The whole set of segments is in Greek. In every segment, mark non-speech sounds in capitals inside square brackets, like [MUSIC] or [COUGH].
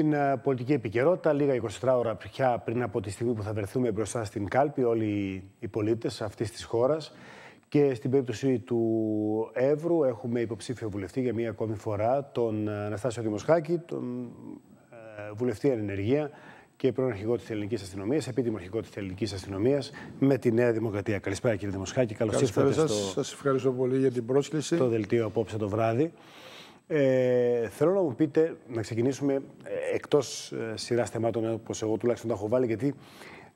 Στην ε, πολιτική επικαιρότητα, λίγα 24 ώρα πια πριν από τη στιγμή που θα βρεθούμε μπροστά στην κάλπη, όλοι οι πολίτες αυτής της χώρας. Και στην περίπτωση του Εύρου, έχουμε υποψήφιο βουλευτή για μία ακόμη φορά, τον ε, Αναστάσιο Δημοσχάκη, τον ε, βουλευτή ενεργεία και πρώην αρχηγό της Ελληνικής Αστυνομίας, επίτιμο αρχηγό της Ελληνικής Αστυνομίας, με τη Νέα Δημοκρατία. Καλησπέρα, κύριε Δημοσχάκη. Καλώς ήρθατε. Σα ευχαριστώ πολύ για την πρόσκληση. Το δελτίο απόψε το βράδυ. Ε, θέλω να μου πείτε, να ξεκινήσουμε ε, εκτός ε, σειράς θεμάτων, ε, όπως εγώ τουλάχιστον τα έχω βάλει, γιατί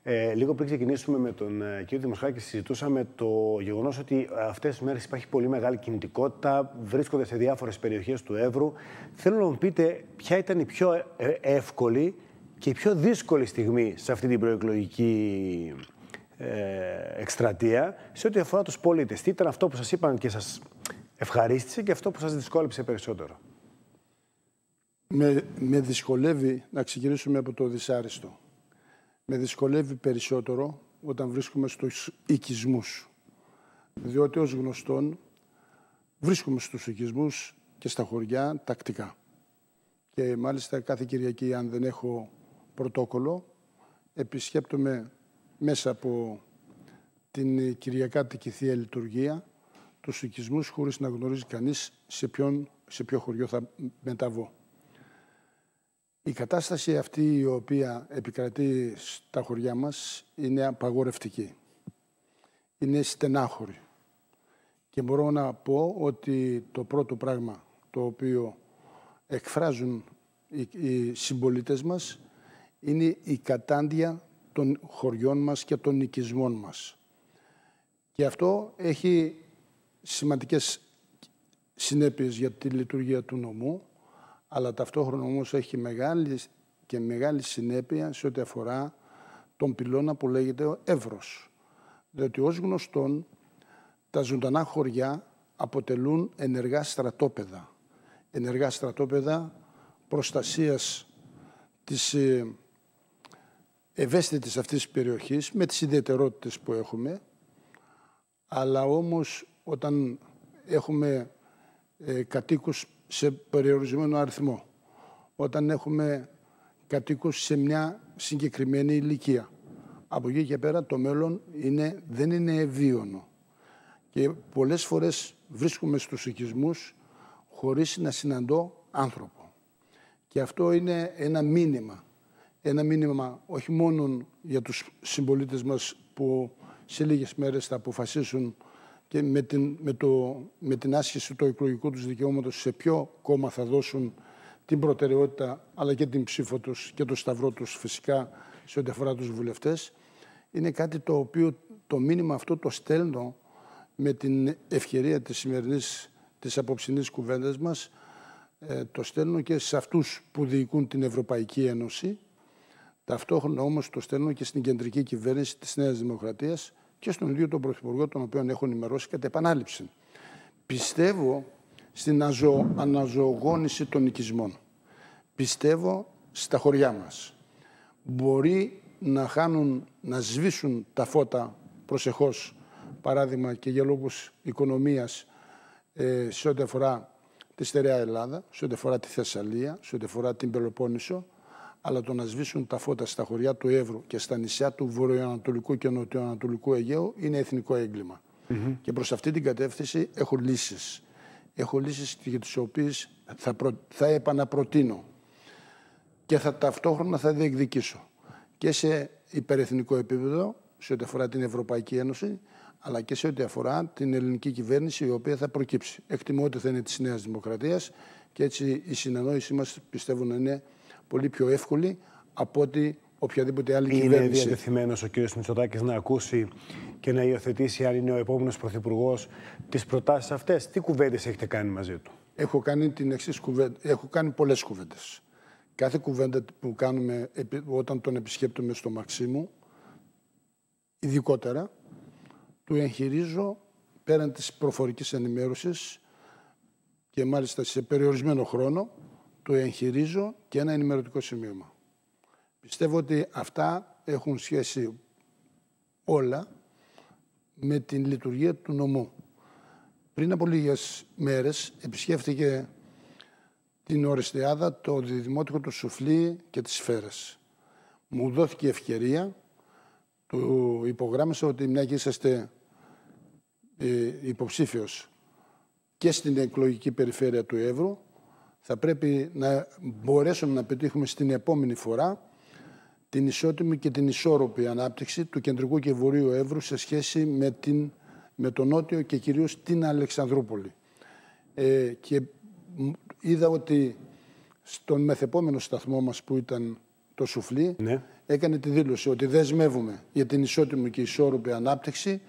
ε, λίγο πριν ξεκινήσουμε με τον ε, κύριο Δημοσχάκη, συζητούσαμε το γεγονός ότι αυτές τις μέρες υπάρχει πολύ μεγάλη κινητικότητα, βρίσκονται σε διάφορες περιοχές του Εύρου. Θέλω να μου πείτε ποια ήταν η πιο εύκολη και η πιο δύσκολη στιγμή σε αυτή την προεκλογική εκστρατεία σε ό,τι αφορά τους πολίτες. Τι ήταν αυτό που σας είπαν και σας ευχαρίστησε και αυτό που σας δυσκόλεψε περισσότερο. Με, με δυσκολεύει να ξεκινήσουμε από το δυσάριστο. Με δυσκολεύει περισσότερο όταν βρίσκουμε στους οικισμούς. Διότι ως γνωστόν βρίσκουμε στους οικισμούς και στα χωριά τακτικά. Και μάλιστα κάθε Κυριακή, αν δεν έχω πρωτόκολλο, επισκέπτομαι μέσα από την Κυριακάτικη Θεία Λειτουργία τους οικισμούς χωρίς να γνωρίζει κανείς σε, σε ποιο χωριό θα μεταβώ. Η κατάσταση αυτή η οποία επικρατεί στα χωριά μας είναι απαγορευτική. Είναι στενάχωρη. Και μπορώ να πω ότι το πρώτο πράγμα το οποίο εκφράζουν οι, οι συμπολίτες μας είναι η κατάντια των χωριών μας και των οικισμών μας. Και αυτό έχει σημαντικές συνέπειες για τη λειτουργία του νομού, αλλά ταυτόχρονα όμως έχει μεγάλη και μεγάλη συνέπεια σε ό,τι αφορά τον πυλώνα που λέγεται Εύρος. Διότι ως γνωστόν τα ζωντανά χωριά αποτελούν ενεργά στρατόπεδα. Ενεργά στρατόπεδα προστασίας της ε, ευαίσθητης αυτής της περιοχής με τις ιδιαιτερότητες που έχουμε, αλλά όμως όταν έχουμε ε, κατοίκους σε περιορισμένο αριθμό, όταν έχουμε κατοίκους σε μια συγκεκριμένη ηλικία. Από εκεί και πέρα το μέλλον είναι, δεν είναι ευίωνο. Και πολλές φορές βρίσκουμε στους οικισμούς χωρίς να συναντώ άνθρωπο. Και αυτό είναι ένα μήνυμα. Ένα μήνυμα όχι μόνο για τους συμπολίτες μας που σε λίγες μέρες θα αποφασίσουν και με την, με, το, με άσκηση του εκλογικού τους δικαιώματος σε ποιο κόμμα θα δώσουν την προτεραιότητα αλλά και την ψήφο τους και το σταυρό τους φυσικά σε ό,τι αφορά τους βουλευτές είναι κάτι το οποίο το μήνυμα αυτό το στέλνω με την ευκαιρία της σημερινής της απόψινής κουβέντας μας ε, το στέλνω και σε αυτούς που διοικούν την Ευρωπαϊκή Ένωση ταυτόχρονα όμως το στέλνω και στην κεντρική κυβέρνηση της Νέας Δημοκρατίας και στον ίδιο τον Πρωθυπουργό, τον οποίο έχω ενημερώσει κατά επανάληψη. Πιστεύω στην αζω, αναζωογόνηση των οικισμών. Πιστεύω στα χωριά μας. Μπορεί να χάνουν, να σβήσουν τα φώτα προσεχώς, παράδειγμα και για λόγους οικονομίας ε, σε ό,τι αφορά τη στερεά Ελλάδα, σε ό,τι αφορά τη Θεσσαλία, σε ό,τι αφορά την Πελοπόννησο, αλλά το να σβήσουν τα φώτα στα χωριά του Εύρου και στα νησιά του Βορειοανατολικού και Νοτιοανατολικού Αιγαίου είναι εθνικό έγκλημα. Και προς αυτή την κατεύθυνση έχω λύσεις. Έχω λύσεις για τις οποίες θα, προ... θα επαναπροτείνω και θα ταυτόχρονα θα διεκδικήσω και σε υπερεθνικό επίπεδο, σε ό,τι αφορά την Ευρωπαϊκή Ένωση, αλλά και σε ό,τι αφορά την ελληνική κυβέρνηση, η οποία θα προκύψει. Εκτιμώ ότι θα είναι της Νέας Δημοκρατίας και έτσι η συνεννόησή μας πιστεύω να είναι πολύ πιο εύκολη από ότι οποιαδήποτε άλλη είναι κυβέρνηση. Είναι διατεθειμένος ο κ. Μητσοτάκης να ακούσει και να υιοθετήσει, αν είναι ο επόμενος πρωθυπουργός, τις προτάσεις αυτές. Τι κουβέντες έχετε κάνει μαζί του. Έχω κάνει, την εξής κουβέντα. Έχω κάνει πολλές κουβέντες. Κάθε κουβέντα που κάνουμε όταν τον επισκέπτομαι στο Μαξίμου, ειδικότερα, του εγχειρίζω πέραν της προφορικής ενημέρωσης και μάλιστα σε περιορισμένο χρόνο το εγχειρίζω και ένα ενημερωτικό σημείωμα. Πιστεύω ότι αυτά έχουν σχέση όλα με την λειτουργία του νομού. Πριν από λίγες μέρες επισκέφθηκε την Οριστεάδα το Δημότικο του Σουφλί και τις Σφαίρες. Μου δόθηκε ευκαιρία, του υπογράμμισα ότι μια και είσαστε ε, υποψήφιος και στην εκλογική περιφέρεια του Εύρου, θα πρέπει να μπορέσουμε να πετύχουμε στην επόμενη φορά την ισότιμη και την ισόρροπη ανάπτυξη του κεντρικού και βορείου Εύρου σε σχέση με, την, με τον νότιο και κυρίως την Αλεξανδρούπολη. Ε, και είδα ότι στον μεθεπόμενο σταθμό μας που ήταν το Σουφλί ναι. έκανε τη δήλωση ότι δεσμεύουμε για την ισότιμη και ισόρροπη ανάπτυξη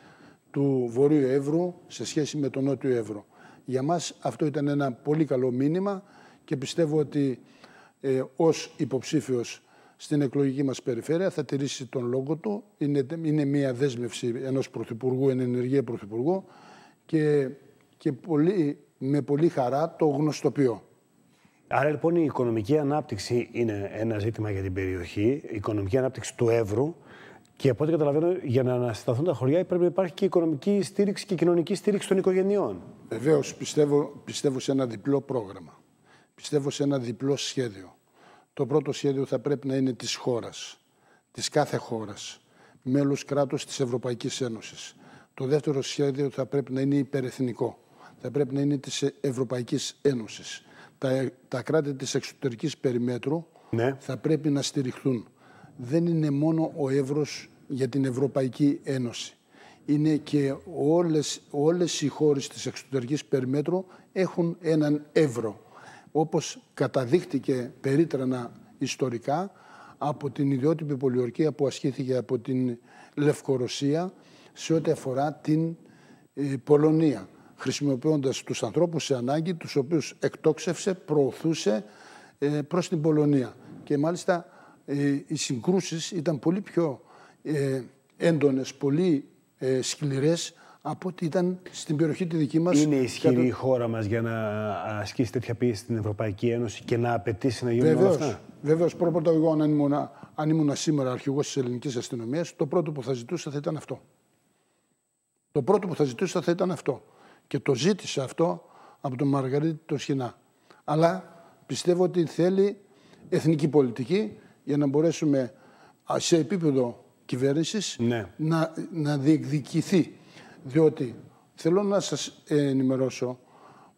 του Βορείου Εύρου σε σχέση με τον Νότιο Εύρο. Για μας αυτό ήταν ένα πολύ καλό μήνυμα και πιστεύω ότι ε, ως υποψήφιος στην εκλογική μας περιφέρεια θα τηρήσει τον λόγο του. Είναι, είναι μια δέσμευση ενός πρωθυπουργού, εν ενεργεία πρωθυπουργού και, και πολύ, με πολύ χαρά το γνωστοποιώ. Άρα λοιπόν η οικονομική ανάπτυξη είναι ένα ζήτημα για την περιοχή, η οικονομική ανάπτυξη του εύρου και από ό,τι καταλαβαίνω για να ανασταθούν τα χωριά πρέπει να υπάρχει και οικονομική στήριξη και κοινωνική στήριξη των οικογενειών. Βεβαίως, πιστεύω, πιστεύω σε ένα διπλό πρόγραμμα πιστεύω σε ένα διπλό σχέδιο. Το πρώτο σχέδιο θα πρέπει να είναι της χώρας, της κάθε χώρας, μέλος κράτος της Ευρωπαϊκής Ένωσης. Το δεύτερο σχέδιο θα πρέπει να είναι υπερεθνικό. Θα πρέπει να είναι της Ευρωπαϊκής Ένωσης. Τα, τα κράτη της εξωτερικής περιμέτρου ναι. θα πρέπει να στηριχθούν. Δεν είναι μόνο ο Εύρος για την Ευρωπαϊκή Ένωση. Είναι και όλες, όλες οι χώρες της εξωτερικής περιμέτρου έχουν έναν Εύρο όπως καταδείχτηκε περίτρανα ιστορικά από την ιδιότυπη πολιορκία που ασχήθηκε από την Λευκορωσία σε ό,τι αφορά την ε, Πολωνία, χρησιμοποιώντας τους ανθρώπους σε ανάγκη, τους οποίους εκτόξευσε, προωθούσε ε, προς την Πολωνία. Και μάλιστα ε, οι συγκρούσεις ήταν πολύ πιο έντονες, πολύ σκληρές από ότι ήταν στην περιοχή τη δική μας. Είναι ισχυρή η χώρα μας για να ασκήσει τέτοια πίεση στην Ευρωπαϊκή Ένωση και να απαιτήσει να γίνουν βεβαίως, όλα αυτά. Βεβαίως, πρώτα εγώ, αν ήμουν, αν ήμουν σήμερα αρχηγός της ελληνικής αστυνομίας, το πρώτο που θα ζητούσα θα ήταν αυτό. Το πρώτο που θα ζητούσα θα ήταν αυτό. Και το ζήτησα αυτό από τον Μαργαρίτη Σχοινά Αλλά πιστεύω ότι θέλει εθνική πολιτική για να μπορέσουμε σε επίπεδο κυβέρνησης ναι. να, να διεκδικηθεί διότι θέλω να σας ε, ενημερώσω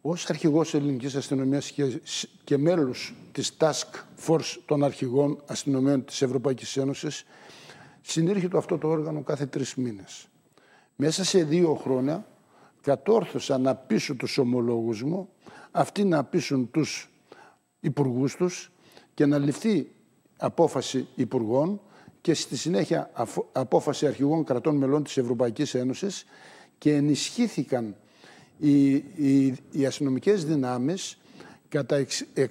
ως αρχηγός ελληνικής αστυνομίας και, και μέλος της Task Force των αρχηγών αστυνομίων της Ευρωπαϊκής Ένωσης το αυτό το όργανο κάθε τρεις μήνες. Μέσα σε δύο χρόνια κατόρθωσα να πείσω τους ομολόγους μου, αυτοί να πείσουν τους υπουργούς τους και να ληφθεί απόφαση υπουργών και στη συνέχεια απόφαση αρχηγών κρατών μελών της Ευρωπαϊκής Ένωσης και ενισχύθηκαν οι, οι, οι δυνάμεις κατά 6.500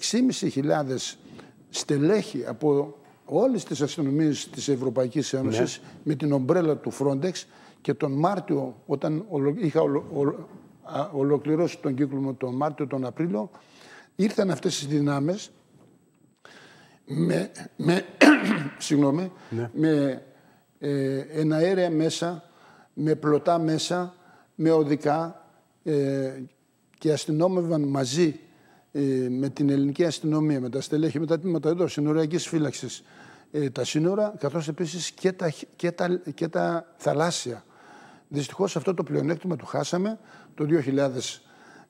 στελέχη από όλες τις αστυνομίες της Ευρωπαϊκής Ένωσης ναι. με την ομπρέλα του Frontex και τον Μάρτιο, όταν είχα ολοκληρώσει τον κύκλο μου τον Μάρτιο, τον Απρίλιο, ήρθαν αυτές οι δυνάμεις με, με, [COUGHS] συγγνώμη, ναι. με εναέρια μέσα, με πλωτά μέσα, με οδικά ε, και αστυνόμευαν μαζί ε, με την ελληνική αστυνομία, με τα στελέχη, με τα τμήματα εδώ, συνοριακής φύλαξης, ε, τα σύνορα, καθώς επίσης και τα, και τα, θαλάσσια. Δυστυχώς αυτό το πλεονέκτημα το χάσαμε το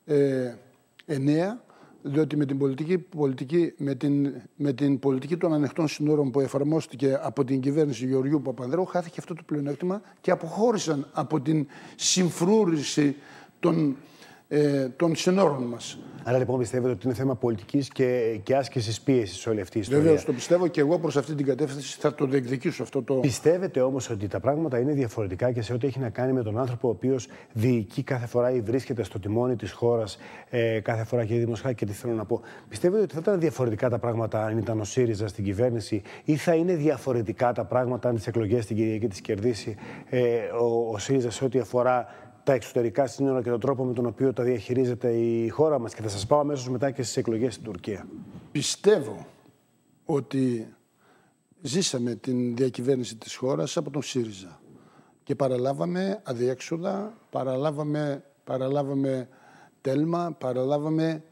2009 διότι με την πολιτική, πολιτική, με την, με την πολιτική των ανοιχτών συνόρων που εφαρμόστηκε από την κυβέρνηση Γεωργίου Παπανδρέου, χάθηκε αυτό το πλεονέκτημα και αποχώρησαν από την συμφρούρηση των ε, των συνόρων μας. Άρα λοιπόν πιστεύετε ότι είναι θέμα πολιτικής και, και άσκησης πίεσης όλη αυτή η ιστορία. Βεβαίως το πιστεύω και εγώ προς αυτή την κατεύθυνση θα το διεκδικήσω αυτό το. Πιστεύετε όμως ότι τα πράγματα είναι διαφορετικά και σε ό,τι έχει να κάνει με τον άνθρωπο ο οποίος διοικεί κάθε φορά ή βρίσκεται στο τιμόνι της χώρας ε, κάθε φορά και δημοσιογράφη και τι θέλω να πω. Πιστεύετε ότι θα ήταν διαφορετικά τα πράγματα αν ήταν ο ΣΥΡΙΖΑ στην κυβέρνηση ή θα είναι διαφορετικά τα πράγματα αν τις εκλογές στην Κυριακή τις κερδίσει ε, ο, ο ΣΥΡΙΖΑ σε ό,τι αφορά τα εξωτερικά σύνορα και τον τρόπο με τον οποίο τα διαχειρίζεται η χώρα μας και θα σας πάω αμέσως μετά και στις εκλογές στην Τουρκία. Πιστεύω ότι ζήσαμε την διακυβέρνηση της χώρας από τον ΣΥΡΙΖΑ και παραλάβαμε αδιέξοδα, παραλάβαμε, παραλάβαμε τέλμα, παραλάβαμε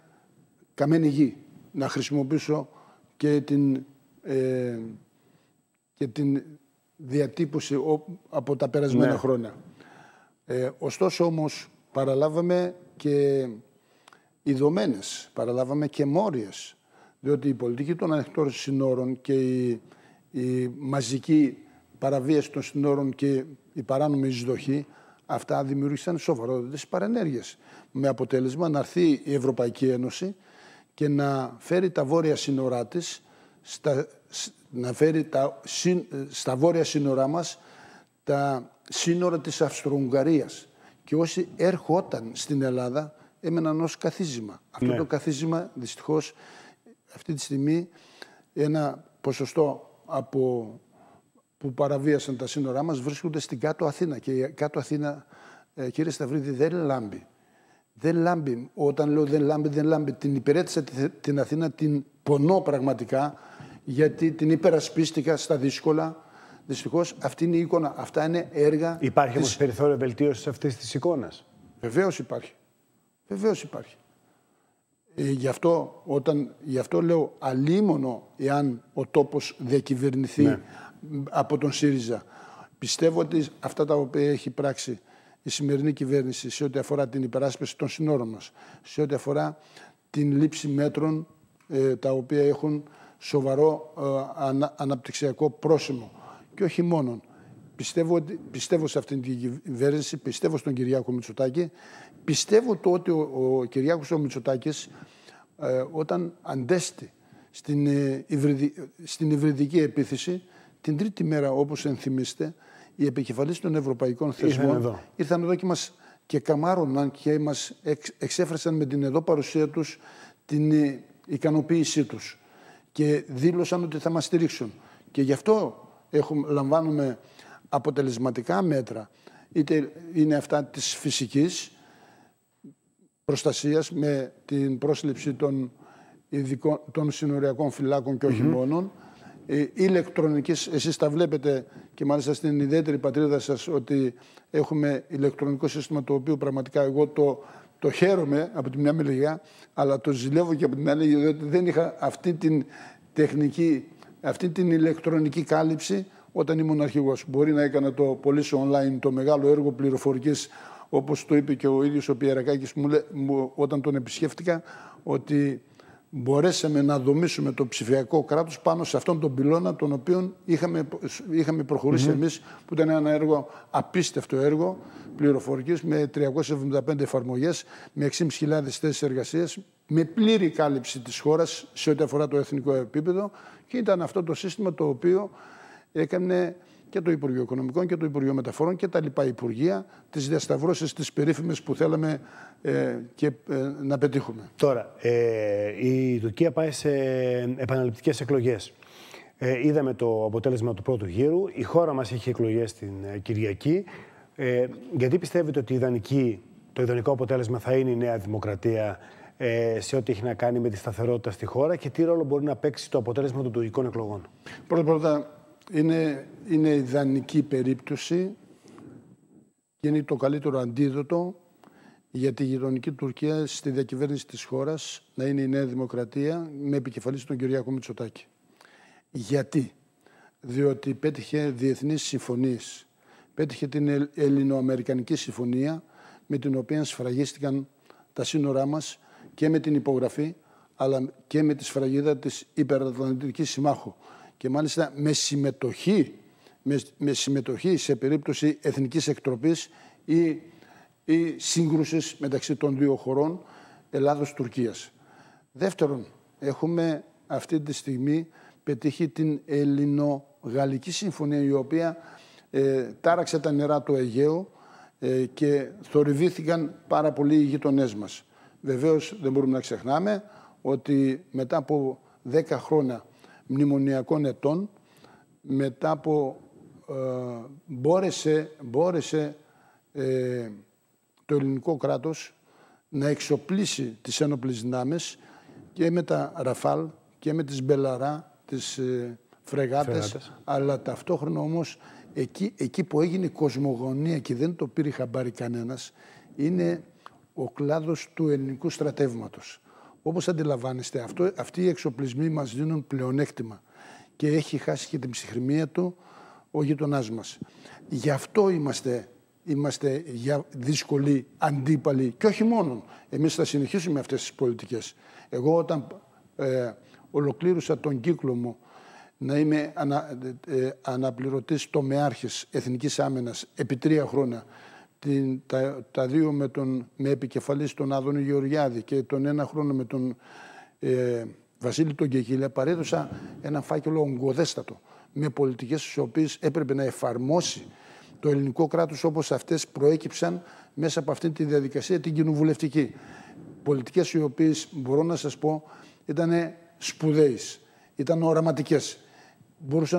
καμένη γη. Να χρησιμοποιήσω και την, ε, διατύπωση από τα περασμένα ναι. χρόνια. Ε, ωστόσο όμως παραλάβαμε και ιδωμένες, παραλάβαμε και μόριες, διότι η πολιτική των ανοιχτών συνόρων και η, μαζική παραβίαση των συνόρων και η παράνομη εισδοχή, αυτά δημιούργησαν σοβαρότερες παρενέργειες. Με αποτέλεσμα να έρθει η Ευρωπαϊκή Ένωση και να φέρει τα βόρεια σύνορά στα, να φέρει τα, ε, στα βόρεια σύνορά μας τα σύνορα της Αυστροουγγαρίας. Και όσοι έρχονταν στην Ελλάδα έμεναν ως καθίζημα. Αυτό ναι. το καθίζημα δυστυχώς αυτή τη στιγμή ένα ποσοστό από που παραβίασαν τα σύνορά μας βρίσκονται στην κάτω Αθήνα. Και η κάτω Αθήνα, ε, κύριε Σταυρίδη, δεν λάμπει. Δεν λάμπει. Όταν λέω δεν λάμπει, δεν λάμπει. Την υπηρέτησα την Αθήνα, την πονώ πραγματικά, γιατί την υπερασπίστηκα στα δύσκολα Δυστυχώς αυτή είναι η εικόνα. Αυτά είναι έργα. Υπάρχει της... όμω περιθώριο βελτίωσης αυτής της εικόνας. Βεβαίως υπάρχει. Βεβαίως υπάρχει. Ε, γι, αυτό, όταν, γι' λέω αλίμονο εάν ο τόπος διακυβερνηθεί ναι. από τον ΣΥΡΙΖΑ. Πιστεύω ότι αυτά τα οποία έχει πράξει η σημερινή κυβέρνηση σε ό,τι αφορά την υπεράσπιση των συνόρων μας, σε ό,τι αφορά την λήψη μέτρων ε, τα οποία έχουν σοβαρό ε, αναπτυξιακό πρόσημο, και όχι μόνον. Πιστεύω, πιστεύω σε αυτήν την κυβέρνηση, πιστεύω στον Κυριάκο Μητσοτάκη. Πιστεύω το ότι ο, ο Κυριάκος Μητσοτάκης ε, όταν αντέστη στην, ε, υβριδι, στην υβριδική επίθεση, την τρίτη μέρα όπως ενθυμίστε, οι επικεφαλής των ευρωπαϊκών θεσμών εδώ. ήρθαν εδώ και μας και καμάρωναν και μας εξ, εξέφρασαν με την εδώ παρουσία τους την ε, ικανοποίησή τους και δήλωσαν ότι θα μας στηρίξουν. Και γι' αυτό έχουμε, λαμβάνουμε αποτελεσματικά μέτρα, είτε είναι αυτά της φυσικής προστασίας με την πρόσληψη των, ειδικών, των συνοριακών φυλάκων και οχι μόνον, ε, ηλεκτρονικής, εσείς τα βλέπετε και μάλιστα στην ιδιαίτερη πατρίδα σας ότι έχουμε ηλεκτρονικό σύστημα το οποίο πραγματικά εγώ το, το χαίρομαι από τη μια μεριά, αλλά το ζηλεύω και από την άλλη, διότι δεν είχα αυτή την τεχνική αυτή την ηλεκτρονική κάλυψη όταν ήμουν αρχηγός. Μπορεί να έκανα το πολύ online, το μεγάλο έργο πληροφορικής, όπως το είπε και ο ίδιος ο Πιερακάκης, όταν τον επισκέφτηκα, ότι μπορέσαμε να δομήσουμε το ψηφιακό κράτος πάνω σε αυτόν τον πυλώνα τον οποίο είχαμε, είχαμε προχωρήσει mm εμείς που ήταν ένα έργο, απίστευτο έργο πληροφορικής με 375 εφαρμογές, με 6.500 θέσεις εργασίας, με πλήρη κάλυψη της χώρας σε ό,τι αφορά το εθνικό επίπεδο και ήταν αυτό το σύστημα το οποίο έκανε και το Υπουργείο Οικονομικών και το Υπουργείο Μεταφορών και τα λοιπά Υπουργεία, τις διασταυρώσεις τις περίφημες που θέλαμε ε, και ε, να πετύχουμε. Τώρα, ε, η Τουρκία πάει σε επαναληπτικές εκλογές. Ε, είδαμε το αποτέλεσμα του πρώτου γύρου. Η χώρα μας έχει εκλογές την ε, Κυριακή. Ε, γιατί πιστεύετε ότι ιδανική, το ιδανικό αποτέλεσμα θα είναι η Νέα Δημοκρατία ε, σε ό,τι έχει να κάνει με τη σταθερότητα στη χώρα και τι ρόλο μπορεί να παίξει το αποτέλεσμα των τουρκικών εκλογών. Πρώτα, πρώτα είναι, είναι ιδανική περίπτωση και είναι το καλύτερο αντίδοτο για τη γειτονική Τουρκία στη διακυβέρνηση της χώρας να είναι η Νέα Δημοκρατία με επικεφαλής τον Κυριάκο Μητσοτάκη. Γιατί. Διότι πέτυχε διεθνείς συμφωνίες. Πέτυχε την Ελληνοαμερικανική Συμφωνία με την οποία σφραγίστηκαν τα σύνορά μας και με την υπογραφή αλλά και με τη σφραγίδα της Υπερατλαντικής Συμμάχου και μάλιστα με συμμετοχή, με, με σε περίπτωση εθνικής εκτροπής ή, ή σύγκρουσης μεταξύ των δύο χωρών Ελλάδος-Τουρκίας. Δεύτερον, έχουμε αυτή τη στιγμή πετύχει την Ελληνογαλλική Συμφωνία η οποία ε, τάραξε τα νερά του Αιγαίου ε, και θορυβήθηκαν πάρα πολύ οι γειτονές μας. Βεβαίως δεν μπορούμε να ξεχνάμε ότι μετά από 10 χρόνια μνημονιακών ετών, μετά από ε, μπόρεσε, μπόρεσε ε, το ελληνικό κράτος να εξοπλίσει τις ένοπλες και με τα Ραφάλ και με τις Μπελαρά, τις ε, φρεγάτες, αλλά ταυτόχρονα όμως εκεί, εκεί που έγινε κοσμογονία και δεν το πήρε χαμπάρι κανένας, είναι ο κλάδος του ελληνικού στρατεύματος. Όπως αντιλαμβάνεστε, αυτό, αυτοί οι εξοπλισμοί μας δίνουν πλεονέκτημα και έχει χάσει και την ψυχραιμία του ο γειτονάς μας. Γι' αυτό είμαστε, είμαστε για δύσκολοι αντίπαλοι και όχι μόνον. Εμείς θα συνεχίσουμε αυτές τις πολιτικές. Εγώ όταν ε, ολοκλήρωσα τον κύκλο μου να είμαι ανα, ε, ε αναπληρωτής τομεάρχης Εθνικής Άμενας επί τρία χρόνια την, τα, δύο με, τον, με επικεφαλής τον Άδωνη Γεωργιάδη και τον ένα χρόνο με τον ε, Βασίλη τον Κεκίλια παρέδωσα ένα φάκελο ογκοδέστατο με πολιτικές στις οποίες έπρεπε να εφαρμόσει το ελληνικό κράτος όπως αυτές προέκυψαν μέσα από αυτή τη διαδικασία την κοινοβουλευτική. Πολιτικές οι οποίες μπορώ να σας πω ήταν σπουδαίες, ήταν οραματικές.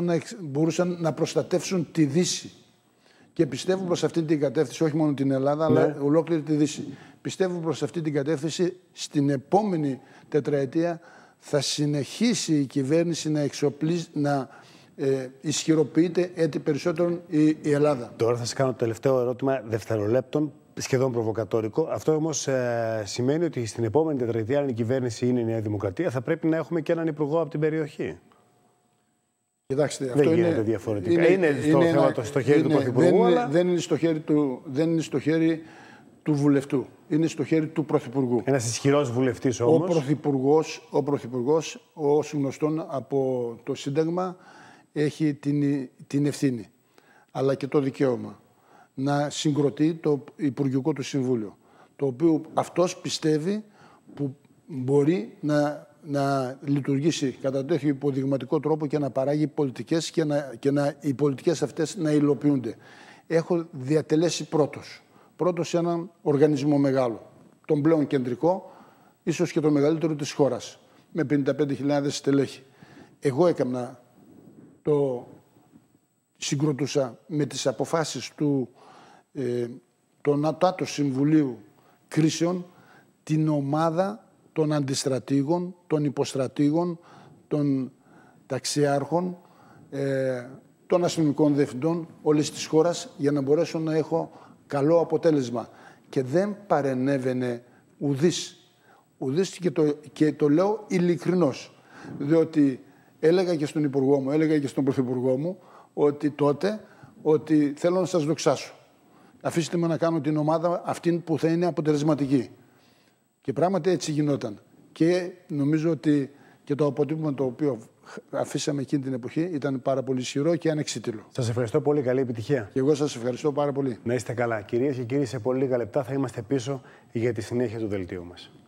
να, μπορούσαν να προστατεύσουν τη Δύση και πιστεύω προς αυτή την κατεύθυνση, όχι μόνο την Ελλάδα, αλλά ναι. ολόκληρη τη Δύση. πιστεύω προς αυτή την κατεύθυνση στην επόμενη τετραετία θα συνεχίσει η κυβέρνηση να, εξοπλίζει, να ε, ισχυροποιείται έτσι περισσότερο η, Ελλάδα. Τώρα θα σας κάνω το τελευταίο ερώτημα δευτερολέπτων, σχεδόν προβοκατόρικο. Αυτό όμως ε, σημαίνει ότι στην επόμενη τετραετία, αν η κυβέρνηση είναι η Νέα Δημοκρατία, θα πρέπει να έχουμε και έναν υπουργό από την περιοχή. Κοιτάξτε, δεν αυτό γίνεται είναι, διαφορετικά. Είναι, είναι στο θέμα στο χέρι του Πρωθυπουργού, δεν, αλλά... δεν, είναι στο χέρι του, δεν είναι στο χέρι του βουλευτού. Είναι στο χέρι του Πρωθυπουργού. Ένας ισχυρός βουλευτής, όμως. Ο Πρωθυπουργός, ο Πρωθυπουργός, ως γνωστόν από το Σύνταγμα, έχει την, την ευθύνη αλλά και το δικαίωμα να συγκροτεί το Υπουργικό του Συμβούλιο. Το οποίο αυτός πιστεύει που μπορεί να να λειτουργήσει κατά τέτοιο υποδειγματικό τρόπο και να παράγει πολιτικές και, να, και να, οι πολιτικές αυτές να υλοποιούνται. Έχω διατελέσει πρώτος. Πρώτος σε έναν οργανισμό μεγάλο, τον πλέον κεντρικό, ίσως και το μεγαλύτερο της χώρας, με 55.000 στελέχη. Εγώ έκανα το συγκροτούσα με τις αποφάσεις του ε, των Συμβουλίου Κρίσεων την ομάδα των αντιστρατήγων, των υποστρατήγων, των ταξιάρχων, ε, των αστυνομικών διευθυντών όλης της χώρας για να μπορέσω να έχω καλό αποτέλεσμα. Και δεν παρενέβαινε ουδής. Ουδής και το, και το λέω ειλικρινώς. Διότι έλεγα και στον Υπουργό μου, έλεγα και στον Πρωθυπουργό μου ότι τότε ότι θέλω να σας δοξάσω. Αφήστε με να κάνω την ομάδα αυτή που θα είναι αποτελεσματική. Και πράγματι έτσι γινόταν. Και νομίζω ότι και το αποτύπωμα το οποίο αφήσαμε εκείνη την εποχή ήταν πάρα πολύ ισχυρό και ανεξίτηλο. Σας ευχαριστώ πολύ. Καλή επιτυχία. Και εγώ σας ευχαριστώ πάρα πολύ. Να είστε καλά. Κυρίες και κύριοι, σε πολύ λίγα λεπτά θα είμαστε πίσω για τη συνέχεια του δελτίου μας.